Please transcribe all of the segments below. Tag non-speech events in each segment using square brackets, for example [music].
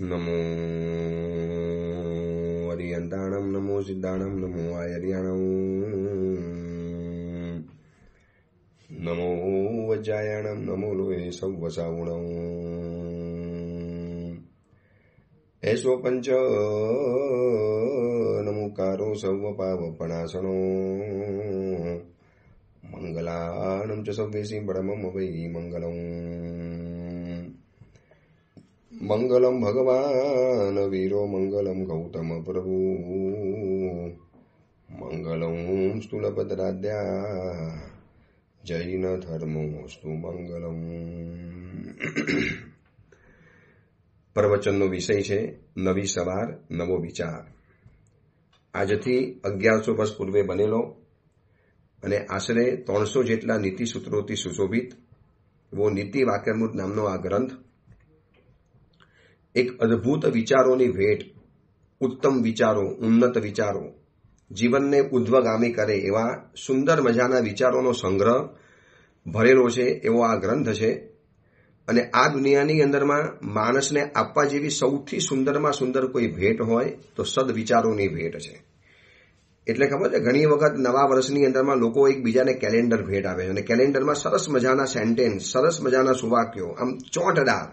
नमो हरियन्ताणं नमो सिद्धाणं नमो आयर्याणौ नमो वज्रायाणं नमो लोहे संवसावणौ एषो पञ्च नमुकारो सौवपावपणासनो मङ्गलानं च सव्येसी परमं वै मङ्गलम् મંગલમ ભગવાન વીરો મંગલમ ગૌતમ પ્રભુ મંગલમ સ્થૂલભદ્રાદ્યા જૈન ધર્મોસ્તુ મંગલમ પ્રવચનનો વિષય છે નવી સવાર નવો વિચાર આજથી અગિયારસો વર્ષ પૂર્વે બનેલો અને આશરે ત્રણસો જેટલા નીતિ સૂત્રોથી સુશોભિત એવો નીતિ વાક્યમૃત નામનો આ ગ્રંથ એક અદ્ભુત વિચારોની ભેટ ઉત્તમ વિચારો ઉન્નત વિચારો જીવનને ઉદ્વગામી કરે એવા સુંદર મજાના વિચારોનો સંગ્રહ ભરેલો છે એવો આ ગ્રંથ છે અને આ દુનિયાની અંદરમાં માણસને આપવા જેવી સૌથી સુંદરમાં સુંદર કોઈ ભેટ હોય તો સદવિચારોની ભેટ છે એટલે ખબર છે ઘણી વખત નવા વર્ષની અંદરમાં લોકો એકબીજાને કેલેન્ડર ભેટ આવે છે અને કેલેન્ડરમાં સરસ મજાના સેન્ટેન્સ સરસ મજાના સુવાક્યો આમ ચોંટડા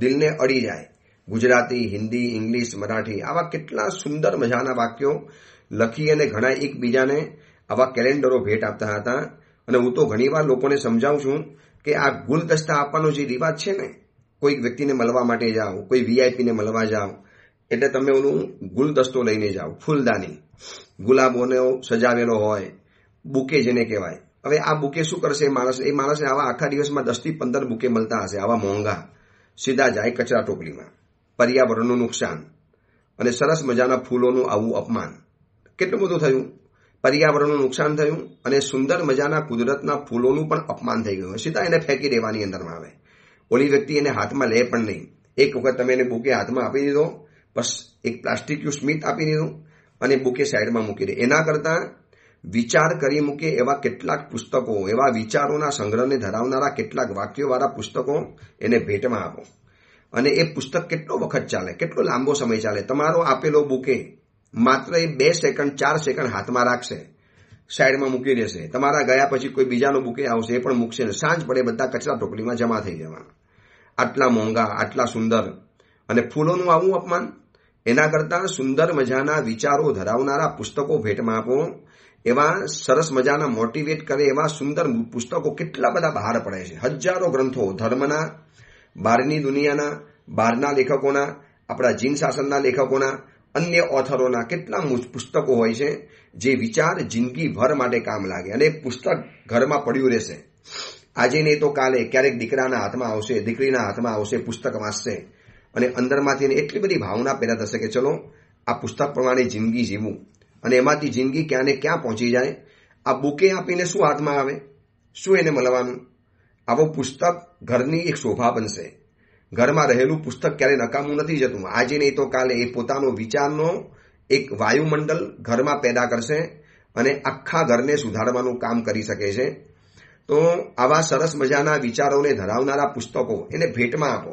દિલને અડી જાય ગુજરાતી હિન્દી ઇંગ્લિશ મરાઠી આવા કેટલા સુંદર મજાના વાક્યો લખી અને ઘણા એકબીજાને આવા કેલેન્ડરો ભેટ આપતા હતા અને હું તો ઘણીવાર લોકોને સમજાવું છું કે આ ગુલદસ્તા આપવાનો જે રિવાજ છે ને કોઈક વ્યક્તિને મળવા માટે જાઓ કોઈ વીઆઈપીને મળવા જાઓ એટલે તમે ઓનું ગુલદસ્તો લઈને જાઓ ફૂલદાની ગુલાબોનો સજાવેલો હોય બુકે જેને કહેવાય હવે આ બુકે શું કરશે માણસ એ માણસને આવા આખા દિવસમાં દસથી પંદર બુકે મળતા હશે આવા મોંઘા સીધા જાય કચરા ટોપલીમાં પર્યાવરણનું નુકસાન અને સરસ મજાના ફૂલોનું આવું અપમાન કેટલું બધું થયું પર્યાવરણનું નુકસાન થયું અને સુંદર મજાના કુદરતના ફૂલોનું પણ અપમાન થઈ ગયું સીધા એને ફેંકી દેવાની અંદરમાં આવે ઓલી વ્યક્તિ એને હાથમાં લે પણ નહીં એક વખત તમે એને બુકે હાથમાં આપી દીધો બસ એક પ્લાસ્ટિકનું સ્મિત આપી દીધું અને બુકે સાઈડમાં મૂકી દે એના કરતાં વિચાર કરી મૂકે એવા કેટલાક પુસ્તકો એવા વિચારોના સંગ્રહને ધરાવનારા કેટલાક વાક્યોવાળા પુસ્તકો એને ભેટમાં આપો અને એ પુસ્તક કેટલો વખત ચાલે કેટલો લાંબો સમય ચાલે તમારો આપેલો બુકે માત્ર એ બે સેકન્ડ ચાર સેકન્ડ હાથમાં રાખશે સાઈડમાં મૂકી દેશે તમારા ગયા પછી કોઈ બીજાનો બુકે આવશે એ પણ મૂકશે ને સાંજ પડે બધા કચરા ટોપલીમાં જમા થઈ જવાના આટલા મોંઘા આટલા સુંદર અને ફૂલોનું આવું અપમાન એના કરતાં સુંદર મજાના વિચારો ધરાવનારા પુસ્તકો ભેટમાં આપો એવા સરસ મજાના મોટિવેટ કરે એવા સુંદર પુસ્તકો કેટલા બધા બહાર પડે છે હજારો ગ્રંથો ધર્મના બહારની દુનિયાના બહારના લેખકોના આપણા જીન શાસનના લેખકોના અન્ય ઓથરોના કેટલા પુસ્તકો હોય છે જે વિચાર જિંદગીભર માટે કામ લાગે અને પુસ્તક ઘરમાં પડ્યું રહેશે આજે નહીં તો કાલે ક્યારેક દીકરાના હાથમાં આવશે દીકરીના હાથમાં આવશે પુસ્તક વાંચશે અને અંદરમાંથી એટલી બધી ભાવના પેદા થશે કે ચલો આ પુસ્તક પ્રમાણે જિંદગી જીવવું અને એમાંથી જિંદગી ક્યાંને ક્યાં પહોંચી જાય આ બુકે આપીને શું હાથમાં આવે શું એને મળવાનું આવો પુસ્તક ઘરની એક શોભા બનશે ઘરમાં રહેલું પુસ્તક ક્યારે નકામું નથી જતું આજે નહીં તો કાલે એ પોતાનો વિચારનો એક વાયુમંડળ ઘરમાં પેદા કરશે અને આખા ઘરને સુધારવાનું કામ કરી શકે છે તો આવા સરસ મજાના વિચારોને ધરાવનારા પુસ્તકો એને ભેટમાં આપો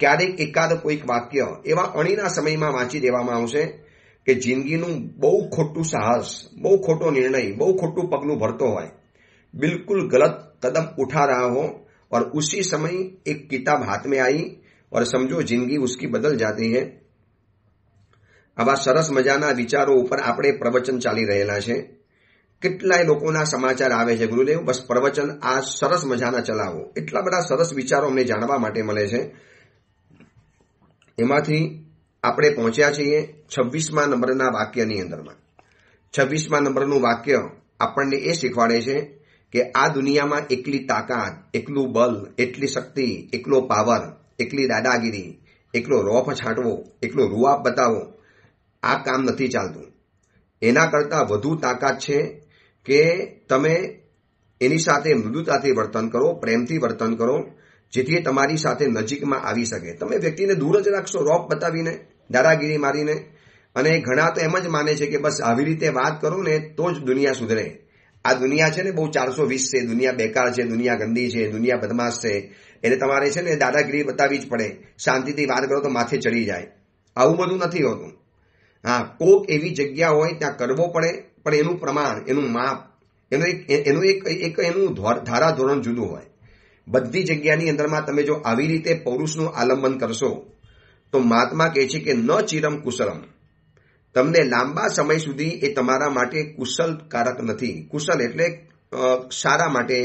ક્યારેક એકાદ કોઈક વાક્ય એવા અણીના સમયમાં વાંચી દેવામાં આવશે કે જિંદગીનું બહુ ખોટું સાહસ બહુ ખોટો નિર્ણય બહુ ખોટું પગલું ભરતો હોય બિલકુલ ગલત કદમ ઉઠા રહ્યા હો और उसी समय एक किताब हाथ में आई और समझो जिंदगी उसकी बदल जाती है આવા સરસ મજાના વિચારો ઉપર આપણે પ્રવચન ચાલી રહેલા છે કેટલાય લોકોના સમાચાર આવે છે ગુરુદેવ બસ પ્રવચન આ સરસ મજાના ચલાવો એટલા બધા સરસ વિચારો અમને જાણવા માટે મળે છે એમાંથી આપણે પહોંચ્યા છીએ છવ્વીસમા નંબરના વાક્યની અંદરમાં છવ્વીસમા નંબરનું વાક્ય આપણને એ શીખવાડે છે કે આ દુનિયામાં એકલી તાકાત એકલું બલ એટલી શક્તિ એકલો પાવર એટલી દાદાગીરી એકલો રોફ છાંટવો એકલો રૂઆપ બતાવો આ કામ નથી ચાલતું એના કરતાં વધુ તાકાત છે કે તમે એની સાથે મૃદુતાથી વર્તન કરો પ્રેમથી વર્તન કરો જેથી તમારી સાથે નજીકમાં આવી શકે તમે વ્યક્તિને દૂર જ રાખશો રોપ બતાવીને દાદાગીરી મારીને અને ઘણા તો એમ જ માને છે કે બસ આવી રીતે વાત કરો ને તો જ દુનિયા સુધરે આ દુનિયા છે ને બહુ ચારસો વીસ છે દુનિયા બેકાર છે દુનિયા ગંદી છે દુનિયા બદમાશ છે એટલે તમારે છે ને દાદાગીરી બતાવી જ પડે શાંતિથી વાત કરો તો માથે ચડી જાય આવું બધું નથી હોતું હા કોક એવી જગ્યા હોય ત્યાં કરવો પડે પણ એનું પ્રમાણ એનું માપ એનું એક એનું એક એક એનું ધારા ધોરણ જુદું હોય બધી જગ્યાની અંદરમાં તમે જો આવી રીતે પૌરુષનું આલંબન કરશો તો મહાત્મા કહે છે કે ન ચિરમ કુશલમ તમને લાંબા સમય સુધી એ તમારા માટે કુશલકારક નથી કુશલ એટલે સારા માટે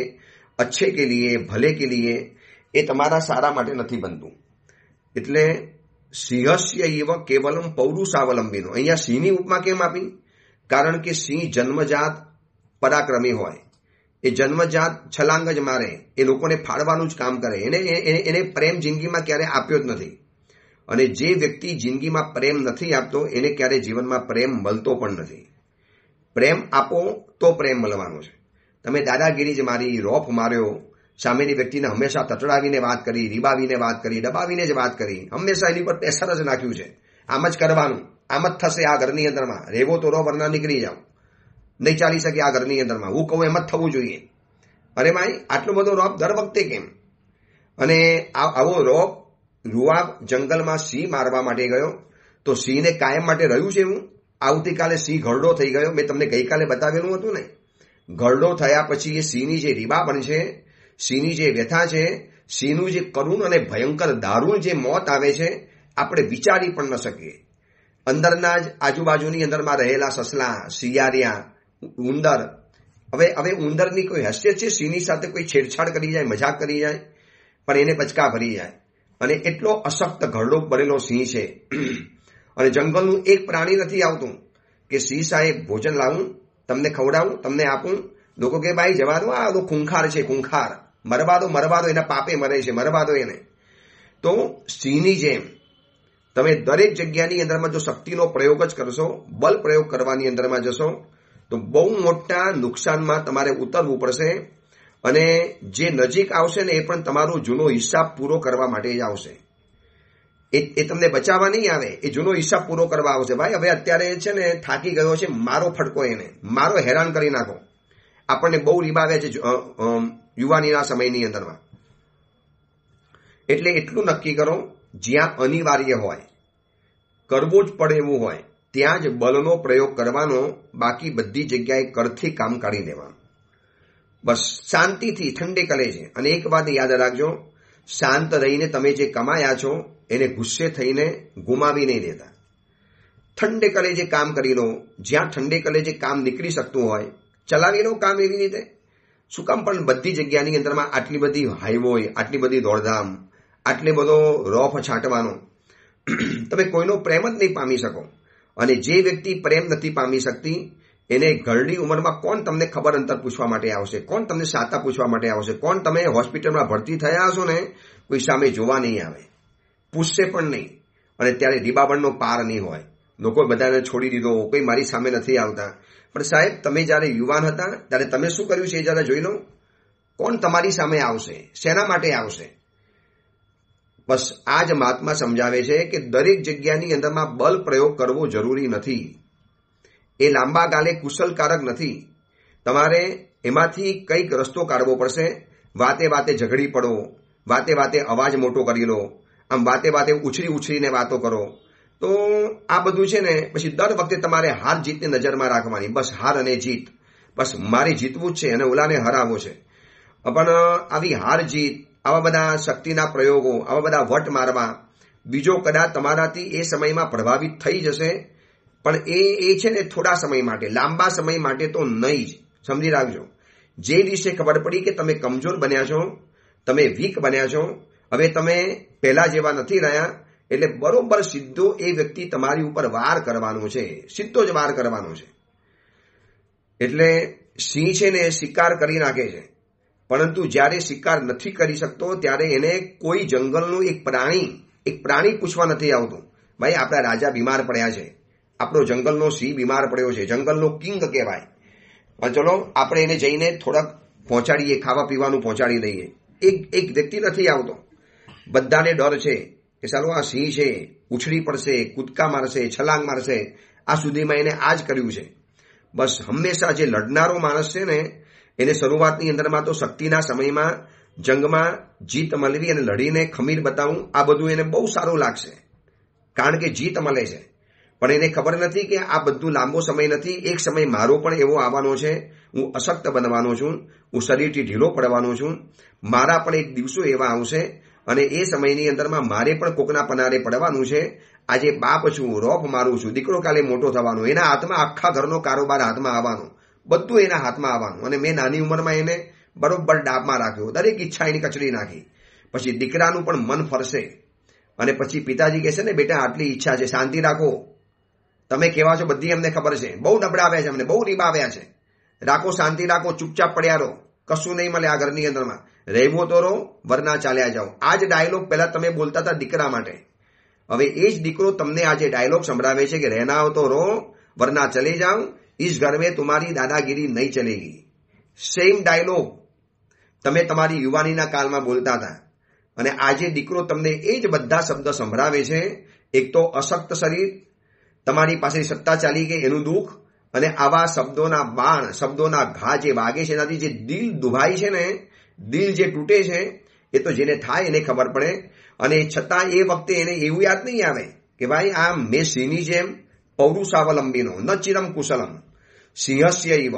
અચ્છે કે લીએ ભલે કે લીએ એ તમારા સારા માટે નથી બનતું એટલે સિંહસ્ય એવ કેવલમ પૌરુષાવલંબીનો અહીંયા સિંહની ઉપમા કેમ આપી કારણ કે સિંહ જન્મજાત પરાક્રમી હોય એ જન્મજાત છલાંગ જ મારે એ લોકોને ફાળવાનું જ કામ કરે એને એને પ્રેમ જિંદગીમાં ક્યારે આપ્યો જ નથી અને જે વ્યક્તિ જિંદગીમાં પ્રેમ નથી આપતો એને ક્યારેય જીવનમાં પ્રેમ મળતો પણ નથી પ્રેમ આપો તો પ્રેમ મળવાનો છે તમે દાદાગીરી જ મારી રોફ માર્યો સામેની વ્યક્તિને હંમેશા તટડાવીને વાત કરી રીબાવીને વાત કરી દબાવીને જ વાત કરી હંમેશા એની પર પ્રેશર જ નાખ્યું છે આમ જ કરવાનું આમ જ થશે આ ઘરની અંદરમાં રહેવો તો રો વરના નીકળી જાઓ નહીં ચાલી શકે આ ઘરની અંદરમાં હું કહું એમ જ થવું જોઈએ અરે ભાઈ આટલો બધો રોપ દર વખતે કેમ અને આવો રોપ રૂઆબ જંગલમાં સિંહ મારવા માટે ગયો તો સિંહને કાયમ માટે રહ્યું છે એવું આવતીકાલે સિંહ ઘરડો થઈ ગયો મેં તમને ગઈકાલે બતાવેલું હતું ને ઘરડો થયા પછી એ સિંહની જે રીબા પણ છે સિંહની જે વ્યથા છે સિંહનું જે કરુણ અને ભયંકર દારૂણ જે મોત આવે છે આપણે વિચારી પણ ન શકીએ અંદરના જ આજુબાજુની અંદરમાં રહેલા સસલા શિયારિયા ઉંદર હવે હવે ઉંદરની કોઈ હસ્ય છે સિંહની સાથે કોઈ છેડછાડ કરી જાય મજાક કરી જાય પણ એને પચકા ભરી જાય અને એટલો અશક્ત ઘરડો ભરેલો સિંહ છે અને જંગલનું એક પ્રાણી નથી આવતું કે સિંહ સાહેબ ભોજન લાવું તમને ખવડાવું તમને આપું લોકો કે ભાઈ જવા દો આ તો ખૂંખાર છે ખૂંખાર મરવા દો મરવા દો એના પાપે મરે છે મરવા દો એને તો સિંહની જેમ તમે દરેક જગ્યાની અંદરમાં જો શક્તિનો પ્રયોગ જ કરશો બલ પ્રયોગ કરવાની અંદરમાં જશો તો બહુ મોટા નુકસાનમાં તમારે ઉતરવું પડશે અને જે નજીક આવશે ને એ પણ તમારો જૂનો હિસાબ પૂરો કરવા માટે જ આવશે એ તમને બચાવવા નહીં આવે એ જૂનો હિસાબ પૂરો કરવા આવશે ભાઈ હવે અત્યારે છે ને થાકી ગયો છે મારો ફટકો એને મારો હેરાન કરી નાખો આપણને બહુ રીબાવે છે યુવાનીના સમયની અંદરમાં એટલે એટલું નક્કી કરો જ્યાં અનિવાર્ય હોય કરવું જ પડે એવું હોય ત્યાં જ બલનો પ્રયોગ કરવાનો બાકી બધી જગ્યાએ કરથી કામ કાઢી લેવાનું બસ શાંતિથી ઠંડે છે અને એક વાત યાદ રાખજો શાંત રહીને તમે જે કમાયા છો એને ગુસ્સે થઈને ગુમાવી નહીં દેતા ઠંડે જે કામ કરી લો જ્યાં ઠંડે જે કામ નીકળી શકતું હોય ચલાવી લો કામ એવી રીતે શું કામ પણ બધી જગ્યાની અંદરમાં આટલી બધી હાઈવે આટલી બધી દોડધામ આટલો બધો રોફ છાંટવાનો [clears throat] તમે કોઈનો પ્રેમ જ નહીં પામી શકો અને જે વ્યક્તિ પ્રેમ નથી પામી શકતી એને ઘરની ઉંમરમાં કોણ તમને ખબર અંતર પૂછવા માટે આવશે કોણ તમને સાતા પૂછવા માટે આવશે કોણ તમે હોસ્પિટલમાં ભરતી થયા હશો ને કોઈ સામે જોવા નહીં આવે પૂછશે પણ નહીં અને ત્યારે રીબાબણનો પાર નહીં હોય લોકો બધાને છોડી દીધો કોઈ મારી સામે નથી આવતા પણ સાહેબ તમે જ્યારે યુવાન હતા ત્યારે તમે શું કર્યું છે એ જરા જોઈ લો કોણ તમારી સામે આવશે શેના માટે આવશે બસ આ જ મહાત્મા સમજાવે છે કે દરેક જગ્યાની અંદરમાં બલ પ્રયોગ કરવો જરૂરી નથી એ લાંબા ગાલે કુશલકારક નથી તમારે એમાંથી કંઈક રસ્તો કાઢવો પડશે વાતે વાતે ઝઘડી પડો વાતે વાતે અવાજ મોટો કરી લો આમ વાતે વાતે ઉછરી ઉછરીને વાતો કરો તો આ બધું છે ને પછી દર વખતે તમારે હાર જીતની નજરમાં રાખવાની બસ હાર અને જીત બસ મારે જીતવું જ છે અને ઓલાને હરાવવો છે પણ આવી હાર જીત આવા બધા શક્તિના પ્રયોગો આવા બધા વટ મારવા બીજો કદાચ તમારાથી એ સમયમાં પ્રભાવિત થઈ જશે પણ એ એ છે ને થોડા સમય માટે લાંબા સમય માટે તો નહીં જ સમજી રાખજો જે દિવસે ખબર પડી કે તમે કમજોર બન્યા છો તમે વીક બન્યા છો હવે તમે પહેલા જેવા નથી રહ્યા એટલે બરોબર સીધો એ વ્યક્તિ તમારી ઉપર વાર કરવાનો છે સીધો જ વાર કરવાનો છે એટલે સિંહ છે ને શિકાર કરી નાખે છે પરંતુ જ્યારે શિકાર નથી કરી શકતો ત્યારે એને કોઈ જંગલનું એક પ્રાણી એક પ્રાણી પૂછવા નથી આવતું ભાઈ આપણા રાજા બીમાર પડ્યા છે આપણો જંગલનો સિંહ બીમાર પડ્યો છે જંગલનો કિંગ કહેવાય પણ ચલો આપણે એને જઈને થોડાક પહોંચાડીએ ખાવા પીવાનું પહોંચાડી દઈએ એક એક વ્યક્તિ નથી આવતો બધાને ડર છે કે સારું આ સિંહ છે ઉછળી પડશે કૂદકા મારશે છલાંગ મારશે આ સુધીમાં એને આ જ કર્યું છે બસ હંમેશા જે લડનારો માણસ છે ને એને શરૂઆતની અંદરમાં તો શક્તિના સમયમાં જંગમાં જીત મળવી અને લડીને ખમીર બતાવવું આ બધું એને બહુ સારું લાગશે કારણ કે જીત મળે છે પણ એને ખબર નથી કે આ બધું લાંબો સમય નથી એક સમય મારો પણ એવો આવવાનો છે હું અશક્ત બનવાનો છું હું શરીરથી ઢીલો પડવાનો છું મારા પણ એક દિવસો એવા આવશે અને એ સમયની અંદરમાં મારે પણ કોકના પનારે પડવાનું છે આજે બાપ છું રોપ મારું છું દીકરો કાલે મોટો થવાનો એના હાથમાં આખા ઘરનો કારોબાર હાથમાં આવવાનો બધું એના હાથમાં આવવાનું અને મેં નાની ઉંમરમાં એને બરોબર ડાબમાં રાખ્યો દરેક ઈચ્છા એની કચડી નાખી પછી દીકરાનું પણ મન ફરશે અને પછી પિતાજી કહેશે ને બેટા આટલી ઈચ્છા છે શાંતિ રાખો તમે કેવા છો બધી અમને ખબર છે બહુ નબળાવ્યા છે અમને બહુ નિભાવ્યા છે રાખો શાંતિ રાખો ચૂપચાપ પડ્યા રહો કશું નહીં મળે આ ઘરની અંદરમાં રહેવો તો રહો વરના ચાલ્યા જાઓ આ જ ડાયલોગ પહેલા તમે બોલતા હતા દીકરા માટે હવે એ જ દીકરો તમને આજે ડાયલોગ સંભળાવે છે કે રહેના તો રહો વરના ચલે જાઓ ઈજ ઘર મેં તમારી દાદાગીરી નહીં ચલેગી સેમ ડાયલોગ તમે તમારી યુવાનીના કાળમાં બોલતા હતા અને આજે દીકરો તમને એ જ બધા શબ્દ સંભળાવે છે એક તો અશક્ત શરીર તમારી પાસે સત્તા ચાલી ગઈ એનું દુઃખ અને આવા શબ્દોના બાણ શબ્દોના ઘા જે વાગે છે એનાથી જે દિલ દુભાય છે ને દિલ જે તૂટે છે એ તો જેને થાય એને ખબર પડે અને છતાં એ વખતે એને એવું યાદ નહીં આવે કે ભાઈ આ મેં સિંહની જેમ પૌરુષાવલંબીનો ન ચિરમ કુશલમ સિંહસ્ય ઇવ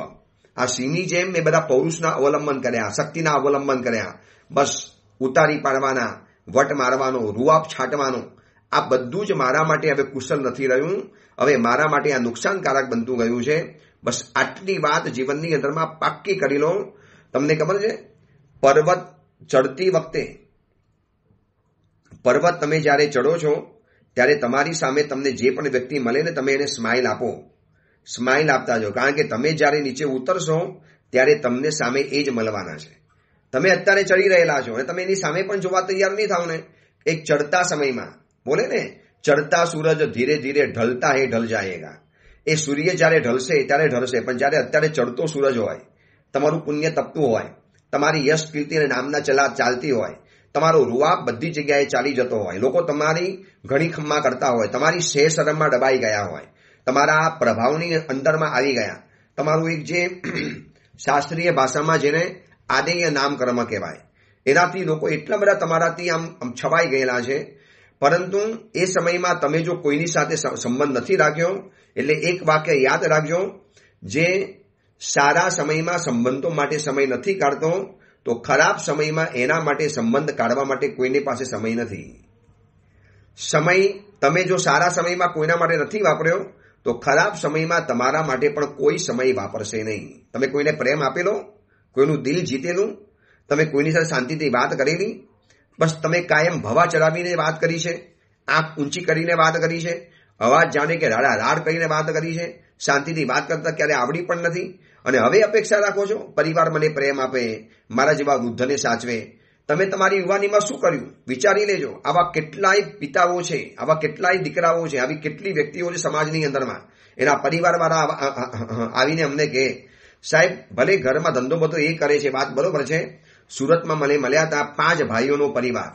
આ સિંહની જેમ મેં બધા પૌરુષના અવલંબન કર્યા શક્તિના અવલંબન કર્યા બસ ઉતારી પાડવાના વટ મારવાનો રૂઆપ છાંટવાનો આ બધું જ મારા માટે હવે કુશળ નથી રહ્યું હવે મારા માટે આ નુકસાનકારક બનતું ગયું છે બસ આટલી વાત જીવનની અંદરમાં પાક્કી કરી લો તમને ખબર છે પર્વત ચડતી વખતે પર્વત તમે જ્યારે ચડો છો ત્યારે તમારી સામે તમને જે પણ વ્યક્તિ મળે ને તમે એને સ્માઇલ આપો સ્માઇલ આપતા જો કારણ કે તમે જ્યારે નીચે ઉતરશો ત્યારે તમને સામે એ જ મળવાના છે તમે અત્યારે ચડી રહેલા છો અને તમે એની સામે પણ જોવા તૈયાર નહીં થાવ ને એક ચડતા સમયમાં બોલે ને ચડતા સૂરજ ધીરે ધીરે ઢલતા હે ઢલ જાયેગા એ સૂર્ય જ્યારે ઢલશે ત્યારે ઢલશે પણ જ્યારે અત્યારે ચડતો સૂરજ હોય તમારું પુણ્ય તપતું હોય તમારી યશ કીર્તિ અને નામના ચલા ચાલતી હોય તમારો રૂઆબ બધી જગ્યાએ ચાલી જતો હોય લોકો તમારી ઘણી ખમ્મા કરતા હોય તમારી શે શરમમાં ડબાઈ ગયા હોય તમારા પ્રભાવની અંદરમાં આવી ગયા તમારું એક જે [clears throat] શાસ્ત્રીય ભાષામાં જેને આદેય નામકર્મ કહેવાય એનાથી લોકો એટલા બધા તમારાથી આમ છવાઈ ગયેલા છે પરંતુ એ સમયમાં તમે જો કોઈની સાથે સંબંધ નથી રાખ્યો એટલે એક વાક્ય યાદ રાખજો જે સારા સમયમાં સંબંધો માટે સમય નથી કાઢતો તો ખરાબ સમયમાં એના માટે સંબંધ કાઢવા માટે કોઈની પાસે સમય નથી સમય તમે જો સારા સમયમાં કોઈના માટે નથી વાપર્યો તો ખરાબ સમયમાં તમારા માટે પણ કોઈ સમય વાપરશે નહીં તમે કોઈને પ્રેમ આપેલો કોઈનું દિલ જીતેલું તમે કોઈની સાથે શાંતિથી વાત કરેલી બસ તમે કાયમ ભવા ચડાવીને વાત કરી છે આંખ ઊંચી કરીને વાત કરી છે અવાજ જાણે કે રાડા રાડ કરીને વાત કરી છે શાંતિથી વાત કરતા ક્યારે આવડી પણ નથી અને હવે અપેક્ષા રાખો છો પરિવાર મને પ્રેમ આપે મારા જેવા વૃદ્ધને સાચવે તમે તમારી યુવાનીમાં શું કર્યું વિચારી લેજો આવા કેટલાય પિતાઓ છે આવા કેટલાય દીકરાઓ છે આવી કેટલી વ્યક્તિઓ છે સમાજની અંદરમાં એના પરિવારવાળા આવીને અમને કહે સાહેબ ભલે ઘરમાં ધંધો બધો એ કરે છે વાત બરોબર છે સુરતમાં મને મળ્યા હતા પાંચ ભાઈઓનો પરિવાર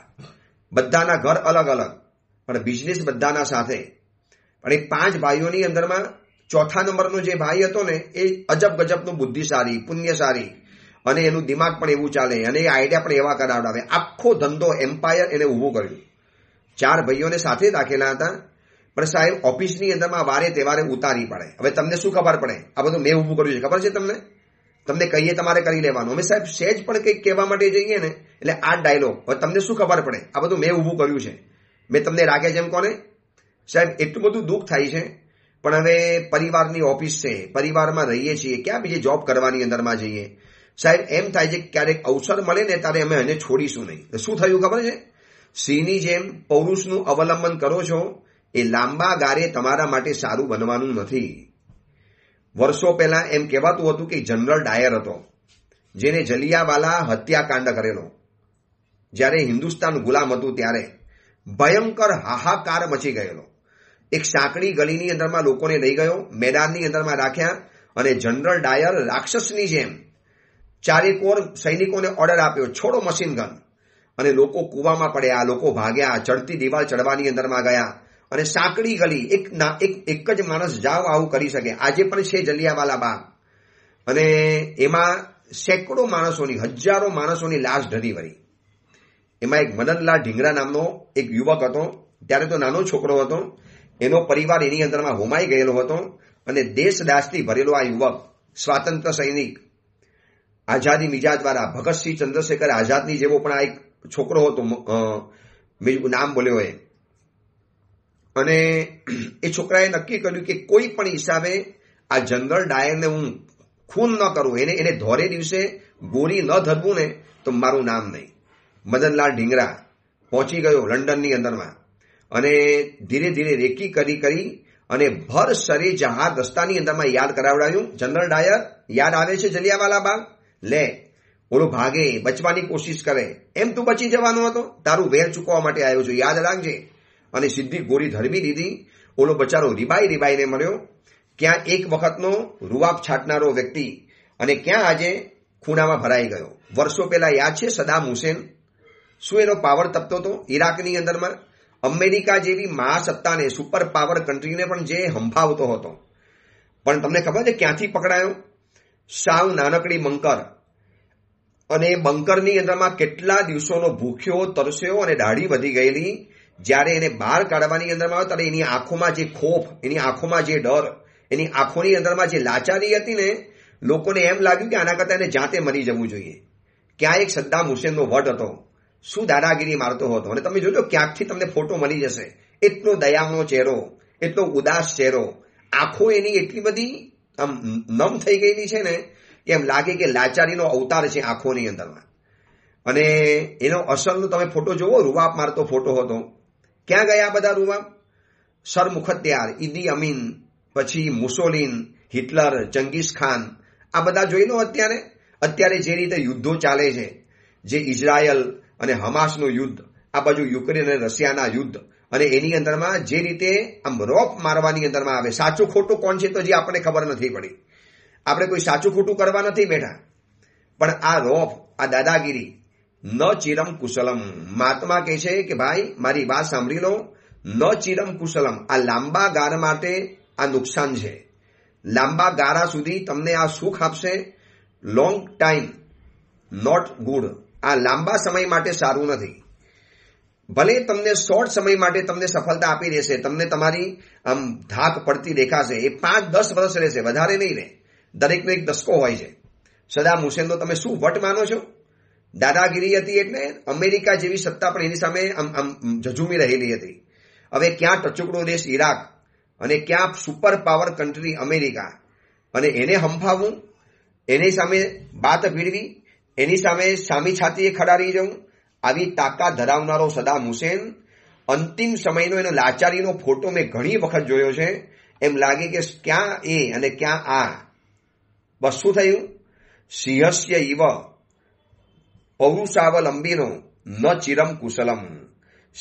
બધાના ઘર અલગ અલગ પણ બિઝનેસ બધાના સાથે પણ એ પાંચ ભાઈઓની અંદરમાં ચોથા નંબરનો જે ભાઈ હતો ને એ અજબ ગજબનો પુણ્ય સારી અને એનું દિમાગ પણ એવું ચાલે અને એ આઈડિયા પણ એવા કરાવડાવે આખો ધંધો એમ્પાયર એને ઊભો કર્યું ચાર ભાઈઓને સાથે રાખેલા હતા પણ સાહેબ ઓફિસની અંદરમાં વારે તહેવારે ઉતારી પડે હવે તમને શું ખબર પડે આ બધું મેં ઊભું કર્યું છે ખબર છે તમને તમને કહીએ તમારે કરી લેવાનું અમે સાહેબ સહેજ પણ કંઈક કહેવા માટે જઈએ ને એટલે આ ડાયલોગ હવે તમને શું ખબર પડે આ બધું મેં ઊભું કર્યું છે મેં તમને રાગે છે એમ કોને સાહેબ એટલું બધું દુઃખ થાય છે પણ હવે પરિવારની ઓફિસ છે પરિવારમાં રહીએ છીએ ક્યાં બીજે જોબ કરવાની અંદરમાં જઈએ સાહેબ એમ થાય છે ક્યારેક અવસર મળે ને ત્યારે અમે એને છોડીશું નહીં શું થયું ખબર છે સિંહની જેમ પૌરુષનું અવલંબન કરો છો એ લાંબા ગારે તમારા માટે સારું બનવાનું નથી વર્ષો પહેલા એમ કહેવાતું હતું કે જનરલ ડાયર હતો જેને જલિયાવાલા હત્યાકાંડ કરેલો જ્યારે હિન્દુસ્તાન ગુલામ હતું ત્યારે ભયંકર હાહાકાર મચી ગયેલો એક સાંકડી ગલીની અંદરમાં લોકોને લઈ ગયો મેદાનની અંદરમાં રાખ્યા અને જનરલ ડાયર રાક્ષસની જેમ ચારેકોર સૈનિકોને ઓર્ડર આપ્યો છોડો મશીન ગન અને લોકો કૂવામાં પડ્યા લોકો ભાગ્યા ચડતી દિવાલ ચડવાની અંદરમાં ગયા અને સાંકડી ગલી એક ના એક એક જ માણસ જાવ આવું કરી શકે આજે પણ છે જલિયાવાલા બાગ અને એમાં સેંકડો માણસોની હજારો માણસોની લાશ ઢળી વળી એમાં એક મદનલાલ ઢીંગરા નામનો એક યુવક હતો ત્યારે તો નાનો છોકરો હતો એનો પરિવાર એની અંદરમાં હોમાઈ ગયેલો હતો અને દેશદાસથી ભરેલો આ યુવક સ્વાતંત્ર સૈનિક આઝાદી મિજા દ્વારા ભગતસિંહ ચંદ્રશેખર આઝાદની જેવો પણ આ એક છોકરો હતો નામ બોલ્યો એ અને એ છોકરાએ નક્કી કર્યું કે કોઈ પણ હિસાબે આ જનરલ ડાયરને હું ખૂન ન કરું એને એને ધોરે દિવસે ગોળી ન ધરવું ને તો મારું નામ નહીં મદનલાલ ઢીંગરા પહોંચી ગયો લંડનની અંદરમાં અને ધીરે ધીરે રેકી કરી કરી અને ભર સરે જહા દસ્તાની અંદરમાં યાદ કરાવડાવ્યું જનરલ ડાયર યાદ આવે છે જલિયાવાલા બાગ લે ઓલો ભાગે બચવાની કોશિશ કરે એમ તું બચી જવાનો હતો તારું વેર ચૂકવવા માટે આવ્યો છું યાદ રાખજે અને સિદ્ધિ ગોળી ધરવી દીધી ઓલો બચારો રીબાઈ રીબાઈને મળ્યો ક્યાં એક વખતનો રૂવાબ છાંટનારો વ્યક્તિ અને ક્યાં આજે ખૂણામાં ભરાઈ ગયો વર્ષો પહેલા યાદ છે સદામ હુસેન શું એનો પાવર તપતો હતો ઈરાકની અંદરમાં અમેરિકા જેવી મહાસત્તાને સુપર પાવર કન્ટ્રીને પણ જે હંભાવતો હતો પણ તમને ખબર છે ક્યાંથી પકડાયો સાવ નાનકડી બંકર અને બંકરની અંદરમાં કેટલા દિવસોનો ભૂખ્યો તરસ્યો અને દાઢી વધી ગયેલી જ્યારે એને બહાર કાઢવાની અંદરમાં આવે ત્યારે એની આંખોમાં જે ખોફ એની આંખોમાં જે ડર એની આંખોની અંદરમાં જે લાચારી હતી ને લોકોને એમ લાગ્યું કે આના કરતાં એને જાતે મરી જવું જોઈએ ક્યાં એક સદ્દામ હુસેનનો વટ હતો શું દાદાગીરી મારતો હતો અને તમે જોજો ક્યાંકથી તમને ફોટો મળી જશે એટલો દયાનો ચહેરો એટલો ઉદાસ ચહેરો આંખો એની એટલી બધી આમ નમ થઈ ગયેલી છે ને એમ લાગે કે લાચારીનો અવતાર છે આંખોની અંદરમાં અને એનો અસલનો તમે ફોટો જોવો રૂવાપ મારતો ફોટો હતો ક્યાં ગયા બધા રૂવાબ સરમુખત્યાર મુખત્યાર ઇદી અમીન પછી મુસોલિન હિટલર ચંગીસ ખાન આ બધા જોઈ લો અત્યારે અત્યારે જે રીતે યુદ્ધો ચાલે છે જે ઇઝરાયલ અને હમાસનું યુદ્ધ આ બાજુ યુક્રેન અને રશિયાના યુદ્ધ અને એની અંદરમાં જે રીતે આમ રોપ મારવાની અંદરમાં આવે સાચું ખોટું કોણ છે તો જે આપણને ખબર નથી પડી આપણે કોઈ સાચું ખોટું કરવા નથી બેઠા પણ આ રોફ આ દાદાગીરી ન ચિરમ કુશલમ મહાત્મા કહે છે કે ભાઈ મારી વાત સાંભળી લો ન ચિરમ કુશલમ આ લાંબા ગાળા માટે આ નુકસાન છે લાંબા ગાળા સુધી તમને આ સુખ આપશે લોંગ ટાઈમ નોટ ગુડ આ લાંબા સમય માટે સારું નથી ભલે તમને શોર્ટ સમય માટે તમને સફળતા આપી દેશે તમને તમારી આમ ધાક પડતી દેખાશે એ પાંચ દસ વર્ષ રહેશે વધારે નહીં રહે દરેકનો એક દસકો હોય છે સદામ હુસેનનો તમે શું વટ માનો છો દાદાગીરી હતી એટલે અમેરિકા જેવી સત્તા પણ એની સામે જજુમી રહેલી હતી હવે ક્યાં ટચુકડો દેશ ઈરાક અને ક્યાં સુપર પાવર કન્ટ્રી અમેરિકા અને એને હંફાવવું એની સામે બાત ભીડવી એની સામે સામી છાતીએ ખડા રહી જવું આવી તાકાત ધરાવનારો સદામ હુસેન અંતિમ સમયનો એનો લાચારીનો ફોટો મેં ઘણી વખત જોયો છે એમ લાગે કે ક્યાં એ અને ક્યાં આ બસ શું થયું સિંહસ્ય ઈવ પૌરુષાવલંબીનો ન ચિરમ કુશલમ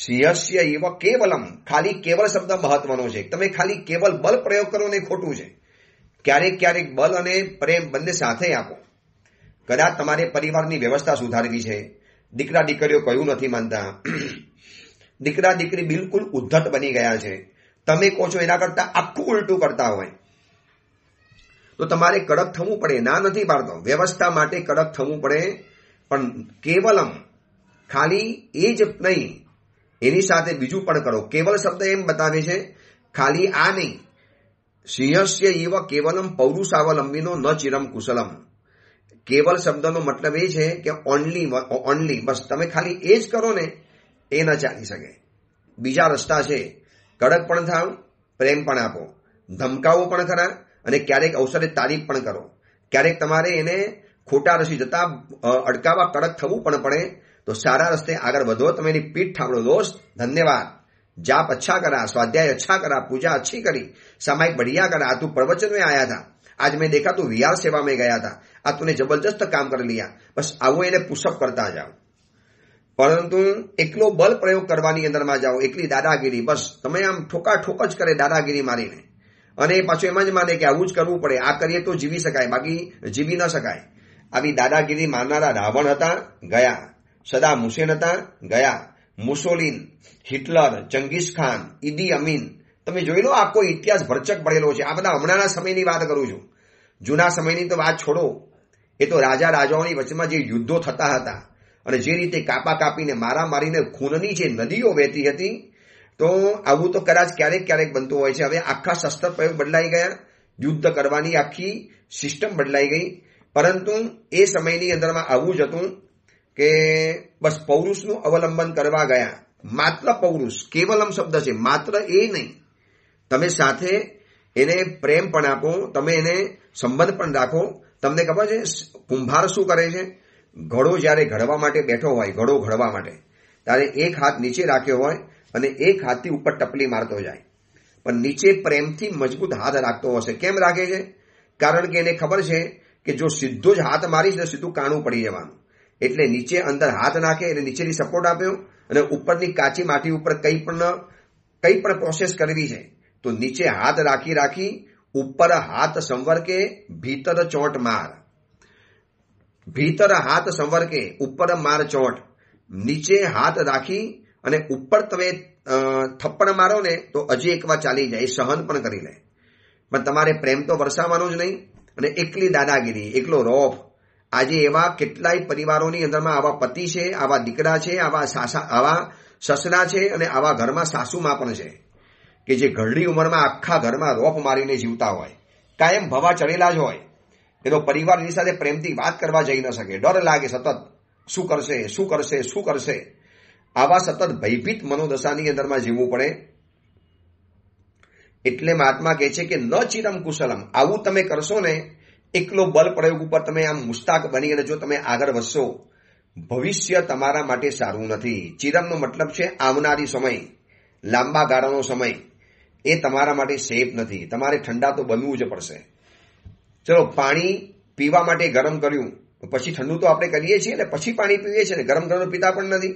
સિંહસ્ય એવ કેવલમ ખાલી કેવલ શબ્દ મહત્વનો છે તમે ખાલી કેવલ બલ પ્રયોગ કરો ને ખોટું છે ક્યારેક ક્યારેક બલ અને પ્રેમ બંને સાથે આપો કદાચ તમારે પરિવારની વ્યવસ્થા સુધારવી છે દીકરા દીકરીઓ કયું નથી માનતા દીકરા દીકરી બિલકુલ ઉદ્ધત બની ગયા છે તમે કહો છો એના કરતા આખું ઉલટું કરતા હોય તો તમારે કડક થવું પડે ના નથી પાડતો વ્યવસ્થા માટે કડક થવું પડે પણ કેવલમ ખાલી એ જ નહીં એની સાથે બીજું પણ કરો કેવલ શબ્દ એમ બતાવે છે ખાલી આ નહીં સિંહસ્ય એવ કેવલમ પૌરુષાવલંબીનો ન ચિરમ કુશલમ કેવલ શબ્દનો મતલબ એ છે કે ઓનલી ઓનલી બસ તમે ખાલી એ જ કરો ને એ ન ચાલી શકે બીજા રસ્તા છે કડક પણ થાવ પ્રેમ પણ આપો ધમકાવો પણ ખરા અને ક્યારેક અવસરે તારીફ પણ કરો ક્યારેક તમારે એને ખોટા રસી જતા અડકાવા કડક થવું પણ પડે તો સારા રસ્તે આગળ વધો તમે એની પીઠ ઠામડો દોસ્ત ધન્યવાદ જાપ અચ્છા કરા સ્વાધ્યાય અચ્છા કરા પૂજા અચ્છી કરી સામાયિક બઢિયા કરા આ તું પ્રવચન મેં આયા था आज मैं देखा तू वीआर सेवा में गया था आज तूने जबरदस्त काम कर लिया बस આવો એને પુષઅપ કરતા જાઓ પરંતુ એકલો બલ પ્રયોગ કરવાની અંદરમાં જાઓ એકલી દાદાગીરી બસ તમે આમ ઠોકા ઠોક જ કરે દાદાગીરી મારીને અને પાછું એમ જ માને કે આવું જ કરવું પડે આ કરીએ તો જીવી શકાય બાકી જીવી ન શકાય આવી દાદાગીરી મારનારા રાવણ હતા ગયા સદામ હુસેન હતા ગયા Mussolini Hitler Genghis Khan Idi Amin તમે જોઈ લો આખો ઇતિહાસ ભરચક પડેલો છે આ બધા હમણાંના સમયની વાત કરું છું જૂના સમયની તો વાત છોડો એ તો રાજા રાજાઓની વચ્ચેમાં જે યુદ્ધો થતા હતા અને જે રીતે કાપા કાપીને મારા મારીને ખૂનની જે નદીઓ વહેતી હતી તો આવું તો કદાચ ક્યારેક ક્યારેક બનતું હોય છે હવે આખા શસ્ત્ર પ્રયોગ બદલાઈ ગયા યુદ્ધ કરવાની આખી સિસ્ટમ બદલાઈ ગઈ પરંતુ એ સમયની અંદરમાં આવું જ હતું કે બસ પૌરુષનું અવલંબન કરવા ગયા માત્ર પૌરુષ કેવલમ શબ્દ છે માત્ર એ નહીં તમે સાથે એને પ્રેમ પણ આપો તમે એને સંબંધ પણ રાખો તમને ખબર છે કુંભાર શું કરે છે ઘડો જ્યારે ઘડવા માટે બેઠો હોય ઘડો ઘડવા માટે ત્યારે એક હાથ નીચે રાખ્યો હોય અને એક હાથથી ઉપર ટપલી મારતો જાય પણ નીચે પ્રેમથી મજબૂત હાથ રાખતો હશે કેમ રાખે છે કારણ કે એને ખબર છે કે જો સીધો જ હાથ મારીશ ને સીધું કાણું પડી જવાનું એટલે નીચે અંદર હાથ નાખે એટલે નીચેની સપોર્ટ આપ્યો અને ઉપરની કાચી માટી ઉપર કંઈ પણ કંઈ પણ પ્રોસેસ કરવી છે તો નીચે હાથ રાખી રાખી ઉપર હાથ સંવર્કે ભીતર ચોંટ માર ભીતર હાથ સંવર્કે ઉપર માર ચોંટ નીચે હાથ રાખી અને ઉપર તમે થપ્પડ મારો ને તો હજી એકવાર ચાલી જાય સહન પણ કરી લે પણ તમારે પ્રેમ તો વરસાવવાનો જ નહીં અને એકલી દાદાગીરી એકલો રોફ આજે એવા કેટલાય પરિવારોની અંદરમાં આવા પતિ છે આવા દીકરા છે આવા સાસા આવા સસરા છે અને આવા ઘરમાં સાસુમાં પણ છે કે જે ઘરડી ઉંમરમાં આખા ઘરમાં રોફ મારીને જીવતા હોય કાયમ ભવા ચડેલા જ હોય એનો પરિવાર એની સાથે પ્રેમથી વાત કરવા જઈ ન શકે ડર લાગે સતત શું કરશે શું કરશે શું કરશે આવા સતત ભયભીત મનોદશાની અંદરમાં જીવવું પડે એટલે મહાત્મા કહે છે કે ન ચિરમ કુશલમ આવું તમે કરશો ને એકલો બલ પ્રયોગ ઉપર તમે આમ મુસ્તાક બની અને જો તમે આગળ વધશો ભવિષ્ય તમારા માટે સારું નથી ચિરમનો મતલબ છે આવનારી સમય લાંબા ગાળાનો સમય એ તમારા માટે સેફ નથી તમારે ઠંડા તો બનવું જ પડશે ચલો પાણી પીવા માટે ગરમ કર્યું પછી ઠંડુ તો આપણે કરીએ છીએ ને પછી પાણી પીએ છીએ ને ગરમ ગરમ પીતા પણ નથી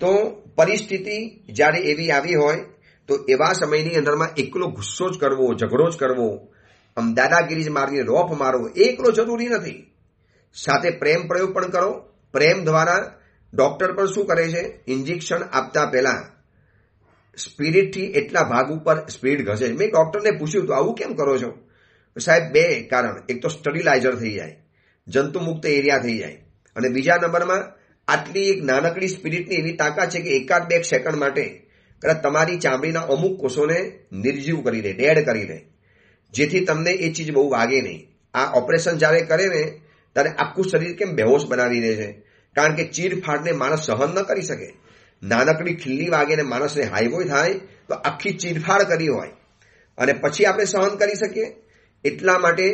તો પરિસ્થિતિ જ્યારે એવી આવી હોય તો એવા સમયની અંદરમાં એકલો ગુસ્સો જ કરવો ઝઘડો જ કરવો આમ દાદાગીરી જ મારીને રોફ મારવો એકલો જરૂરી નથી સાથે પ્રેમ પ્રયોગ પણ કરો પ્રેમ દ્વારા ડોક્ટર પણ શું કરે છે ઇન્જેક્શન આપતા પહેલા સ્પીડથી એટલા ભાગ ઉપર સ્પીડ ઘસે મેં ડોક્ટરને પૂછ્યું તો આવું કેમ કરો છો સાહેબ બે કારણ એક તો સ્ટડીલાઇઝર થઈ જાય જંતુમુક્ત એરિયા થઈ જાય અને બીજા નંબરમાં આટલી એક નાનકડી સ્પિરિટની એવી તાકાત છે કે એકાદ બે સેકન્ડ માટે કદાચ તમારી ચામડીના અમુક કોષોને નિર્જીવ કરી દે ડેડ કરી દે જેથી તમને એ ચીજ બહુ વાગે નહીં આ ઓપરેશન જ્યારે કરે ને ત્યારે આખું શરીર કેમ બેહોશ બનાવી દે છે કારણ કે ચીરફાડને માણસ સહન ન કરી શકે નાનકડી ખીલ્લી વાગે ને માણસને હાઈવોય થાય તો આખી ચીરફાડ કરી હોય અને પછી આપણે સહન કરી શકીએ એટલા માટે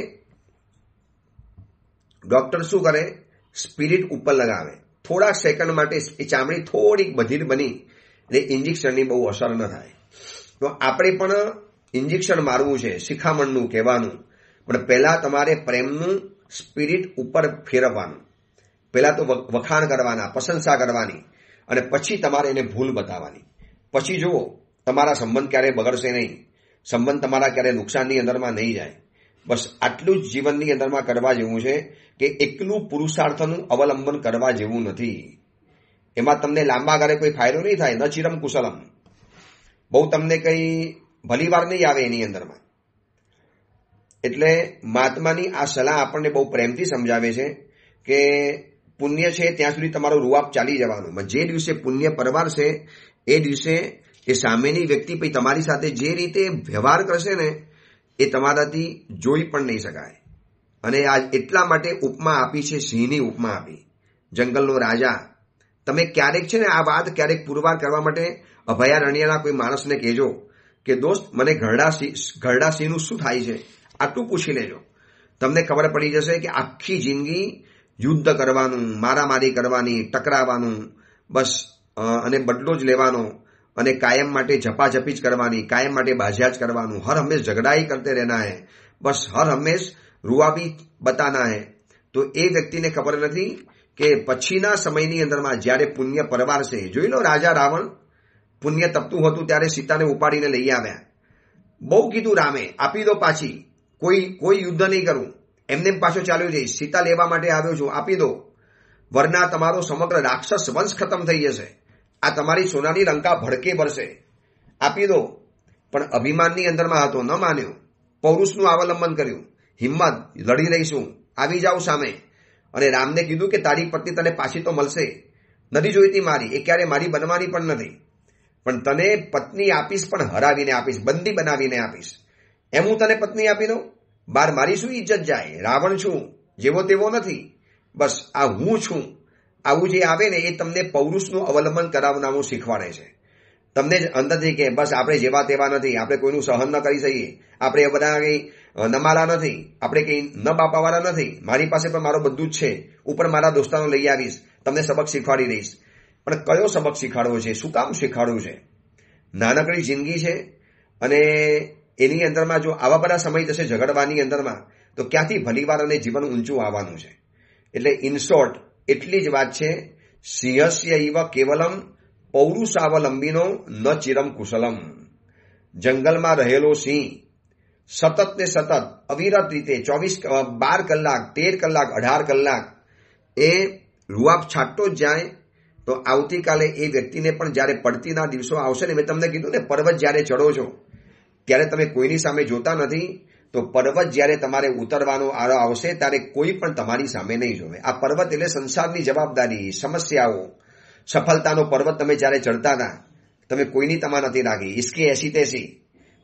ડોક્ટર શું કરે સ્પિરિટ ઉપર લગાવે થોડા સેકન્ડ માટે એ ચામડી થોડીક બધીર બની એટલે ઇન્જેક્શનની બહુ અસર ન થાય તો આપણે પણ ઇન્જેક્શન મારવું છે શિખામણનું કહેવાનું પણ પહેલાં તમારે પ્રેમનું સ્પિરિટ ઉપર ફેરવવાનું પહેલાં તો વખાણ કરવાના પ્રશંસા કરવાની અને પછી તમારે એને ભૂલ બતાવવાની પછી જુઓ તમારા સંબંધ ક્યારેય બગડશે નહીં સંબંધ તમારા ક્યારેય નુકસાનની અંદરમાં નહીં જાય બસ આટલું જ જીવનની અંદરમાં કરવા જેવું છે કે એકલું પુરુષાર્થનું અવલંબન કરવા જેવું નથી એમાં તમને લાંબા ગાળે કોઈ ફાયદો નહીં થાય ન ચિરમ કુશલમ બહુ તમને કંઈ ભલીવાર નહીં આવે એની અંદરમાં એટલે મહાત્માની આ સલાહ આપણને બહુ પ્રેમથી સમજાવે છે કે પુણ્ય છે ત્યાં સુધી તમારો રૂઆપ ચાલી જવાનું જે દિવસે પુણ્ય પરવાર છે એ દિવસે એ સામેની વ્યક્તિ પછી તમારી સાથે જે રીતે વ્યવહાર કરશે ને એ તમારાથી જોઈ પણ નહીં શકાય અને આ એટલા માટે ઉપમા આપી છે સિંહની ઉપમા આપી જંગલનો રાજા તમે ક્યારેક છે ને આ વાત ક્યારેક પુરવાર કરવા માટે અભયારણ્યના કોઈ માણસને કહેજો કે દોસ્ત મને ઘરડા સિંહ ઘરડા શું થાય છે આટલું પૂછી લેજો તમને ખબર પડી જશે કે આખી જિંદગી યુદ્ધ કરવાનું મારામારી કરવાની ટકરાવાનું બસ અને બદલો જ લેવાનો અને કાયમ માટે ઝપાઝપી જ કરવાની કાયમ માટે બાજ્યા જ કરવાનું હર હંમેશ ઝઘડાઈ કરતે રહેના હે બસ હર હંમેશ રૂવાબી બતાના હે તો એ વ્યક્તિને ખબર નથી કે પછીના સમયની અંદરમાં જ્યારે પુણ્ય પરવારશે જોઈ લો રાજા રાવણ પુણ્ય તપતું હતું ત્યારે સીતાને ઉપાડીને લઈ આવ્યા બહુ કીધું રામે આપી દો પાછી કોઈ કોઈ યુદ્ધ નહીં કરું એમને પાછો ચાલ્યો જઈશ સીતા લેવા માટે આવ્યો છું આપી દો વરના તમારો સમગ્ર રાક્ષસ વંશ ખતમ થઈ જશે આ તમારી સોનાની લંકા ભડકે ભરશે આપી દો પણ અભિમાનની અંદરમાં હતો ન માન્યો પૌરુષનું અવલંબન કર્યું હિંમત લડી લઈશું આવી જાઉં સામે અને રામને કીધું કે તારી પત્ની તને પાછી તો મળશે નથી જોઈતી મારી એ ક્યારે મારી બનવાની પણ નથી પણ તને પત્ની આપીશ પણ હરાવીને આપીશ બંદી બનાવીને આપીશ એમ હું તને પત્ની આપી દઉં બાર મારી શું ઇજ્જત જાય રાવણ છું જેવો તેવો નથી બસ આ હું છું આવું જે આવે ને એ તમને પૌરુષનું અવલંબન કરાવનારું શીખવાડે છે તમને જ અંદરથી કે બસ આપણે જેવા તેવા નથી આપણે કોઈનું સહન ન કરી શકીએ આપણે એ બધા કંઈ ન મારા નથી આપણે કંઈ ન બાપાવાળા નથી મારી પાસે પણ મારો બધું જ છે હું પણ મારા દોસ્તારો લઈ આવીશ તમને સબક શીખવાડી દઈશ પણ કયો સબક શીખવાડવો છે શું કામ શીખવાડવું છે નાનકડી જિંદગી છે અને એની અંદરમાં જો આવા બધા સમય થશે ઝઘડવાની અંદરમાં તો ક્યાંથી ભલીવાર અને જીવન ઊંચું આવવાનું છે એટલે ઇન એટલી જ વાત છે સિંહસ્ય ઇવ કેવલમ પૌરુષાવલંબીનો ન ચિરમ કુશલમ જંગલમાં રહેલો સિંહ સતત ને સતત અવિરત રીતે ચોવીસ બાર કલાક તેર કલાક અઢાર કલાક એ રૂઆપ છાંટતો જ જાય તો આવતીકાલે એ વ્યક્તિને પણ જ્યારે પડતીના દિવસો આવશે ને મેં તમને કીધું ને પર્વત જ્યારે ચડો છો ત્યારે તમે કોઈની સામે જોતા નથી તો પર્વત જ્યારે તમારે ઉતરવાનો આરો આવશે ત્યારે કોઈ પણ તમારી સામે નહીં જોવે આ પર્વત એટલે સંસારની જવાબદારી સમસ્યાઓ સફળતાનો પર્વત તમે જ્યારે ચડતા હતા તમે કોઈની તમા નથી રાખી ઇસકે એસી તેસી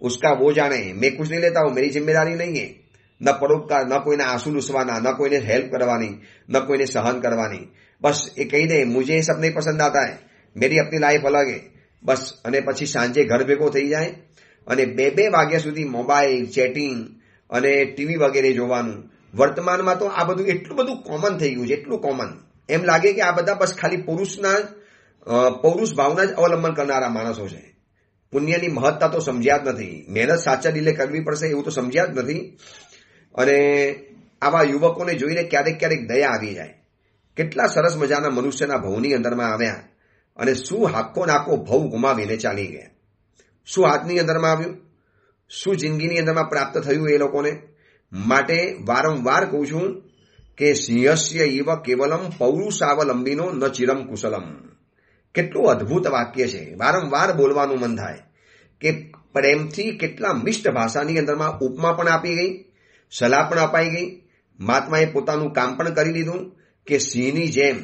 उसका वो જાણે મેં कुछ નહીં લેતા હું मेरी જિમ્મેદારી નહીં है ન પરોપકાર ન कोई આંસુ आंसू ન કોઈને હેલ્પ કરવાની ન કોઈને સહન કરવાની બસ એ કહી દે મુझे એ સબ નહીં પસંદ આતા હે મેરી અપની લાઈફ અલગ હે બસ અને પછી સાંજે ઘર ભેગો થઈ જાય અને બે બે વાગ્યા સુધી મોબાઈલ ચેટિંગ અને ટીવી વગેરે જોવાનું વર્તમાનમાં તો આ બધું એટલું બધું કોમન થઈ ગયું છે એટલું કોમન એમ લાગે કે આ બધા બસ ખાલી પુરુષના પૌરુષ ભાવના જ અવલંબન કરનારા માણસો છે પુણ્યની મહત્તા તો સમજ્યા જ નથી મહેનત સાચા દિલે કરવી પડશે એવું તો સમજ્યા જ નથી અને આવા યુવકોને જોઈને ક્યારેક ક્યારેક દયા આવી જાય કેટલા સરસ મજાના મનુષ્યના ભવની અંદરમાં આવ્યા અને શું હાકો નાકો ભવ ગુમાવીને ચાલી ગયા શું હાથની અંદરમાં આવ્યું શું જિંદગીની અંદરમાં પ્રાપ્ત થયું એ લોકોને માટે વારંવાર કહું છું કે સિંહસ્ય ઇવ કેવલમ પૌરુષાવલંબીનો ન ચિરમ કુશલમ કેટલું અદ્ભુત વાક્ય છે વારંવાર બોલવાનું મન થાય કે પ્રેમથી કેટલા મિષ્ટ ભાષાની અંદરમાં ઉપમા પણ આપી ગઈ સલાહ પણ અપાઈ ગઈ મહાત્માએ પોતાનું કામ પણ કરી લીધું કે સિંહની જેમ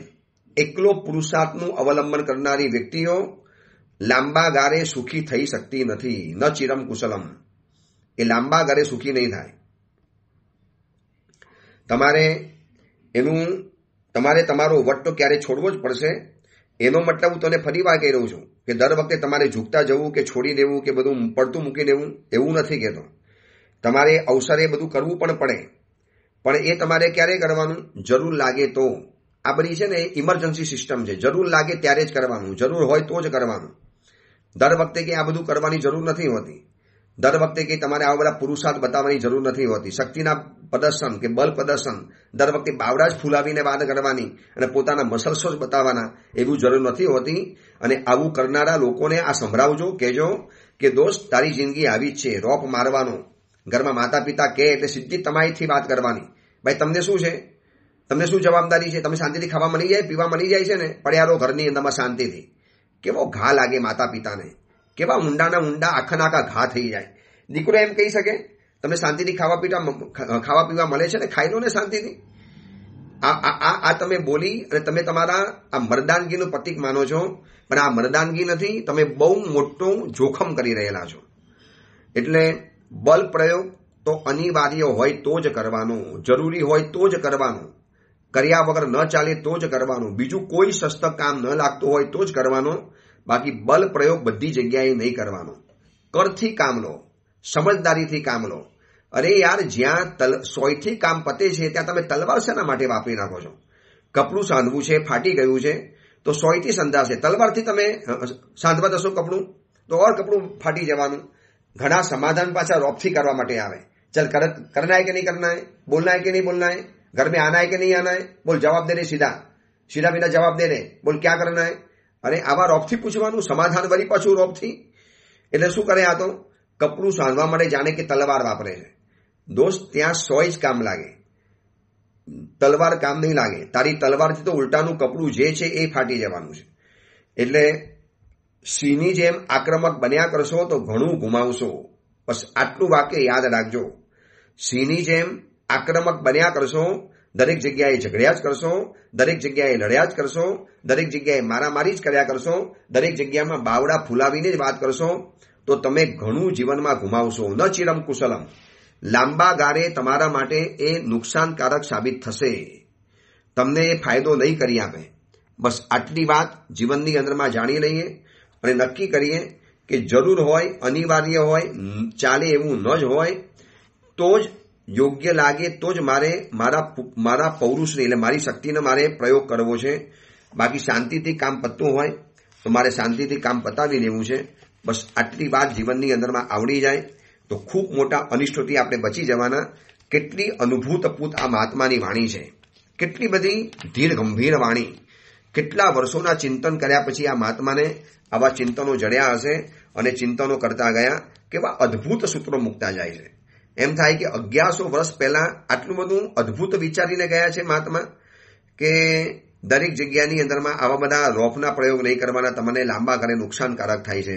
એકલો પુરુષાર્થનું અવલંબન કરનારી વ્યક્તિઓ લાંબા ગારે સુખી થઈ શકતી નથી ન ચિરમ કુશલમ એ લાંબા ગારે સુખી નહીં થાય તમારે એનું તમારે તમારો વટ તો ક્યારે છોડવો જ પડશે એનો મતલબ હું તને ફરી વાર કહી રહ્યો છું કે દર વખતે તમારે ઝૂકતા જવું કે છોડી દેવું કે બધું પડતું મૂકી દેવું એવું નથી કહેતો તમારે અવસરે બધું કરવું પણ પડે પણ એ તમારે ક્યારે કરવાનું જરૂર લાગે તો આ બધી છે ને ઇમરજન્સી સિસ્ટમ છે જરૂર લાગે ત્યારે જ કરવાનું જરૂર હોય તો જ કરવાનું દર વખતે કે આ બધું કરવાની જરૂર નથી હોતી દર વખતે કે તમારે આવા બધા પુરુષાર્થ બતાવવાની જરૂર નથી હોતી શક્તિના પ્રદર્શન કે બલ પ્રદર્શન દર વખતે બાવડા જ ફૂલાવીને વાત કરવાની અને પોતાના મસલસો જ બતાવવાના એવું જરૂર નથી હોતી અને આવું કરનારા લોકોને આ સંભળાવજો કહેજો કે દોસ્ત તારી જિંદગી આવી જ છે રોપ મારવાનો ઘરમાં માતા પિતા કહે એટલે સીધી તમારીથી વાત કરવાની ભાઈ તમને શું છે તમને શું જવાબદારી છે તમે શાંતિથી ખાવા મળી જાય પીવા મળી જાય છે ને પડ્યારો ઘરની અંદરમાં શાંતિથી કેવો ઘા લાગે માતા પિતાને કેવા ઊંડાના ઊંડા આખા નાખા ઘા થઈ જાય દીકરો એમ કહી શકે તમને શાંતિથી ખાવા પીવા ખાવા પીવા મળે છે ને ખાઈ લો ને શાંતિથી આ આ તમે બોલી અને તમે તમારા આ મરદાનગીનું પ્રતિક માનો છો પણ આ મરદાનગી નથી તમે બહુ મોટું જોખમ કરી રહેલા છો એટલે બલ પ્રયોગ તો અનિવાર્ય હોય તો જ કરવાનો જરૂરી હોય તો જ કરવાનું કર્યા વગર ન ચાલે તો જ કરવાનું બીજું કોઈ શસ્ત્ર કામ ન લાગતું હોય તો જ કરવાનું બાકી બલ પ્રયોગ બધી જગ્યાએ નહીં કરવાનો કરથી કામ લો સમજદારીથી કામ લો અરે યાર જ્યાં તલ સોયથી કામ પતે છે ત્યાં તમે તલવાર શેના માટે વાપરી નાખો છો કપડું સાંધવું છે ફાટી ગયું છે તો સોયથી સંધાશે તલવારથી તમે સાંધવા દશો કપડું તો ઓર કપડું ફાટી જવાનું ઘણા સમાધાન પાછા રોપથી કરવા માટે આવે ચલ કરના હે કે નહીં કરના હે બોલના કે નહીં બોલના ઘરમાં घर કે નહીં है બોલ नहीं आना है बोल जवाब देने सीधा सीधा बिना जवाब देने बोल અરે આવા રોપથી પૂછવાનું સમાધાન વળી પાછું રોપથી એટલે શું કરે આ તો કપડું સાંધવા માટે જાણે કે તલવાર વાપરે છે દોસ્ત ત્યાં સોય જ કામ લાગે તલવાર કામ નહીં લાગે તારી તલવારથી તો ઉલટાનું કપડું જે છે એ ફાટી જવાનું છે એટલે સિંહની જેમ આક્રમક બન્યા કરશો તો ઘણું ગુમાવશો બસ આટલું વાક્ય યાદ રાખજો સિંહની જેમ આક્રમક બન્યા કરશો દરેક જગ્યાએ ઝઘડ્યા જ કરશો દરેક જગ્યાએ લડ્યા જ કરશો દરેક જગ્યાએ મારામારી જ કર્યા કરશો દરેક જગ્યામાં બાવડા ફૂલાવીને જ વાત કરશો તો તમે ઘણું જીવનમાં ગુમાવશો ન ચિરમ કુશલમ લાંબા ગારે તમારા માટે એ નુકસાનકારક સાબિત થશે તમને એ ફાયદો નહીં કરી આપે બસ આટલી વાત જીવનની અંદરમાં જાણી લઈએ અને નક્કી કરીએ કે જરૂર હોય અનિવાર્ય હોય ચાલે એવું ન જ હોય તો જ યોગ્ય લાગે તો જ મારે મારા મારા પૌરુષને એટલે મારી શક્તિનો મારે પ્રયોગ કરવો છે બાકી શાંતિથી કામ પતતું હોય તો મારે શાંતિથી કામ પતાવી લેવું છે બસ આટલી વાત જીવનની અંદરમાં આવડી જાય તો ખૂબ મોટા અનિષ્ટોથી આપણે બચી જવાના કેટલી અનુભૂતપૂત આ મહાત્માની વાણી છે કેટલી બધી ધીર ગંભીર વાણી કેટલા વર્ષોના ચિંતન કર્યા પછી આ મહાત્માને આવા ચિંતનો જડ્યા હશે અને ચિંતનો કરતા ગયા કેવા અદ્ભુત સૂત્રો મૂકતા જાય છે એમ થાય કે અગિયારસો વર્ષ પહેલાં આટલું બધું અદભુત વિચારીને ગયા છે મહાત્મા કે દરેક જગ્યાની અંદરમાં આવા બધા રોફના પ્રયોગ નહીં કરવાના તમને લાંબા ગાળે નુકસાનકારક થાય છે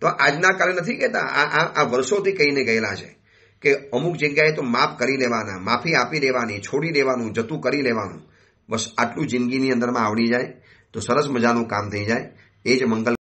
તો આજના કાલે નથી કહેતા આ આ વર્ષોથી કહીને ગયેલા છે કે અમુક જગ્યાએ તો માફ કરી લેવાના માફી આપી દેવાની છોડી દેવાનું જતું કરી લેવાનું બસ આટલું જિંદગીની અંદરમાં આવડી જાય તો સરસ મજાનું કામ થઈ જાય એ જ મંગલ